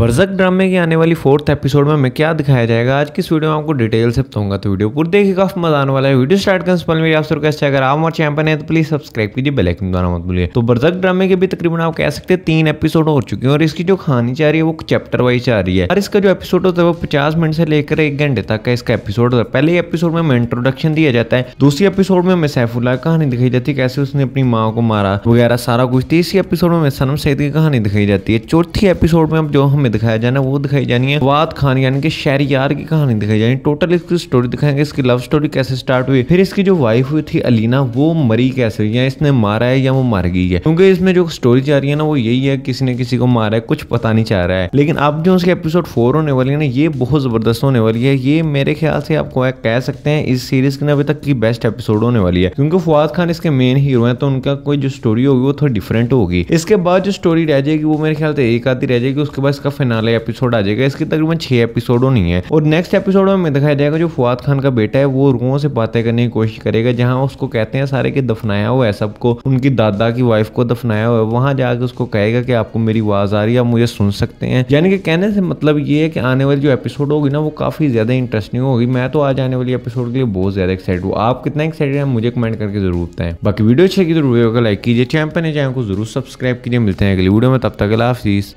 बर्जक ड्रामे के आने वाली फोर्थ एपिसोड में मैं क्या दिखाया जाएगा आज की इस वीडियो में आपको डिटेल से बताऊंगा तो वीडियो पूरी देखिए काफी मजा आने वाला है वीडियो स्टार्ट करने से पहले मेरी आपसे रिक्वेस्ट अगर आप हमारे चैनल पर नहीं तो प्लीज सब्सक्राइब कीजिए बेल आइकन द्वारा मत भूलिए तो बर्जक ड्रामे के भी तकरीबन आप कह सकते हैं तीन एपिसोड हो चुके हैं और इसकी जो कहानी चाह रही है वो चैप्टर वाइज आ रही है और इसका जो एपिसोड होता है वो पचास मिनट से लेकर एक घंटे तक का इसका एपिसोड होता है पहले एपिसोड में हमें इंट्रोडक्शन दिया जाता है दूसरी एपिसोड में हमें सैफुल्ला कहानी दिखाई जाती है कैसे उसने अपनी माँ को मारा वगैरह सारा कुछ तीसरी एपिसोड में सनम सैद की कहानी दिखाई जाती है चौथी एपिसोड में जो हम में दिखाया जाना वो दिखाई जानी है वाद खान यानी कि शहरी यार की कहानी दिखाई जानी टोटल इसकी स्टोरी दिखाएंगे इसकी लव स्टोरी कैसे स्टार्ट हुई फिर इसकी जो वाइफ हुई थी अलीना वो मरी कैसे हुई या इसने मारा है या वो मर गई है क्योंकि इसमें जो स्टोरी जा रही है ना वो यही है किसी ने किसी को मारा है कुछ पता नहीं चाह रहा है लेकिन अब जो उसके एपिसोड फोर होने वाली है ना ये बहुत जबरदस्त होने वाली है ये मेरे ख्याल से आपको कह सकते हैं इस सीरीज की अभी तक की बेस्ट एपिसोड होने वाली है क्योंकि फवाद खान इसके मेन हीरो हैं तो उनका कोई जो स्टोरी होगी वो थोड़ी डिफरेंट होगी इसके बाद जो स्टोरी रह जाएगी वो मेरे ख्याल से एक आती रह जाएगी उसके बाद इसका फिनाले एपिसोड आ जाएगा इसके तकरीबन छह एपिसोड होनी है और नेक्स्ट एपिसोड में दिखाया जाएगा जो फुआद खान का बेटा है वो रूहों से बातें करने की कोशिश करेगा जहाँ उसको कहते हैं सारे के दफनाया हुआ है सबको उनकी दादा की वाइफ को दफनाया हुआ है वहां जाकर उसको कहेगा कि आपको मेरी आवाज़ आ रही है आप मुझे सुन सकते हैं यानी कि कहने से मतलब ये है कि आने वाली जो एपिसोड होगी ना वो काफ़ी ज़्यादा इंटरेस्टिंग होगी मैं तो आज आने वाली एपिसोड के लिए बहुत ज़्यादा एक्साइटेड हूँ आप कितना एक्साइटेड है मुझे कमेंट करके जरूर बताएं बाकी वीडियो अच्छी लगी तो वीडियो को लाइक कीजिए चैनल पर चैनल को जरूर सब्सक्राइब कीजिए मिलते हैं अगली वीडियो में तब तक अला हाफिज